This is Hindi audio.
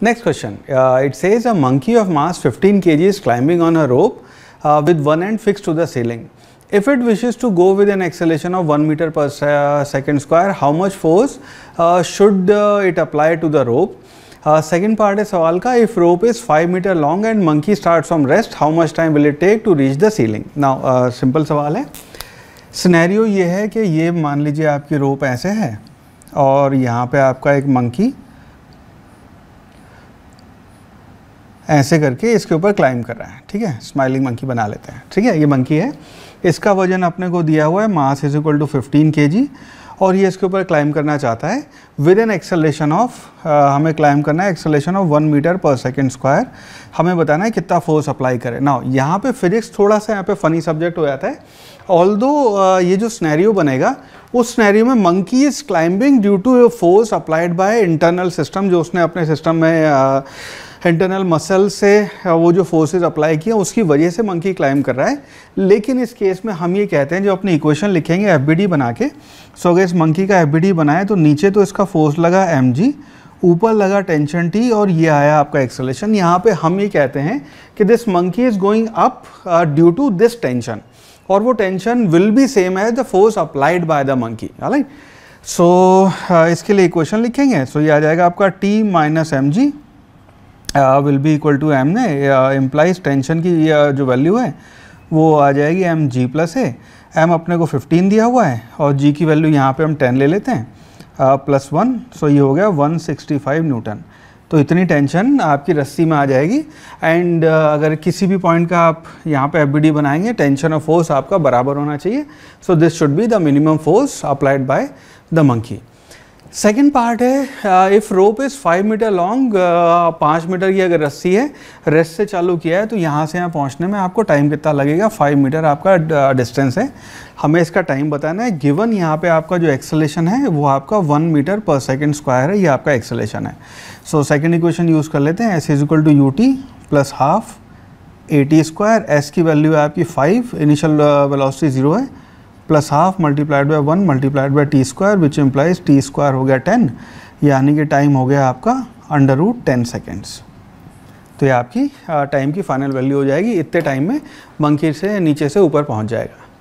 Next question. Uh, it says a monkey of mass 15 kg is climbing on a rope uh, with one end fixed to the ceiling. If it wishes to go with an acceleration of 1 meter per se second square, how much force uh, should it apply to the rope? second part is सवाल का if rope is 5 meter long and monkey starts from rest, how much time will it take to reach the ceiling? Now simple सवाल है सिनेरियो ये है कि ये मान लीजिए आपकी रोप ऐसे है और यहाँ पे आपका एक मंकी ऐसे करके इसके ऊपर क्लाइम कर रहा है ठीक है स्माइलिंग मंकी बना लेते हैं ठीक है ये मंकी है इसका वजन अपने को दिया हुआ है mass is equal to fifteen K G और ये इसके ऊपर क्लाइम करना चाहता है विद एन एक्सेलेशन ऑफ हमें क्लाइम करना है acceleration of one metre per second square हमें बताना है कितना फोर्स अप्लाई करें ना यहाँ पे फिजिक्स थोड़ा सा यहाँ पे फनी सब्जेक्ट हो जाता है ऑल दो ये जो स्नैरियो बनेगा उस स्नैरियो में monkey is climbing due to force applied by internal system जो उसने अपने सिस्टम में इंटरनल मसल से वो जो फोर्सेस अप्लाई किए उसकी वजह से मंकी क्लाइम कर रहा है लेकिन इस केस में हम ये कहते हैं जो अपनी इक्वेशन लिखेंगे एफ बना के सो अगर इस मंकी का एफ बनाए तो नीचे तो इसका फोर्स लगा एम ऊपर लगा टेंशन टी और ये आया आपका एक्सलेशन यहाँ पे हम ये कहते हैं कि this monkey is going up due to this tension और वो टेंशन विल बी सेम है the force applied by the monkey right so इसके लिए इक्वेशन लिखेंगे सो so, ये आ जाएगा आपका T minus M G will be equal to M ने इम्प्लाइज टेंशन की uh, जो वैल्यू है वो आ जाएगी एम जी प्लस है एम अपने को 15 दिया हुआ है और जी की वैल्यू यहाँ पे हम 10 ले लेते हैं प्लस वन सो ये हो गया 165 न्यूटन तो इतनी टेंशन आपकी रस्सी में आ जाएगी एंड uh, अगर किसी भी पॉइंट का आप यहाँ पे एफ बनाएंगे टेंशन और फोर्स आपका बराबर होना चाहिए so this should be the minimum force applied by the monkey second part है if rope is five metre long पाँच मीटर की अगर रस्सी है रेस्ट से चालू किया है तो यहाँ से यहाँ पहुँचने में आपको टाइम कितना लगेगा फाइव मीटर आपका डिस्टेंस uh, है हमें इसका टाइम बताना है गिवन यहाँ पे आपका जो एक्सलेशन है वो आपका one metre per second square है ये आपका एक्सलेशन है सो सेकेंड इक्वेशन यूज़ कर लेते हैं S is equal to U T plus half A T square S की वैल्यू है आपकी फाइव इनिशियल वेलोसिटी ज़ीरो है plus half multiplied by one multiplied by T square which implies T square हो गया टेन यानी कि टाइम हो गया आपका अंडर रूट टेन सेकेंड्स तो ये आपकी टाइम uh, की फाइनल वैल्यू हो जाएगी इतने टाइम में मंकी से नीचे से ऊपर पहुंच जाएगा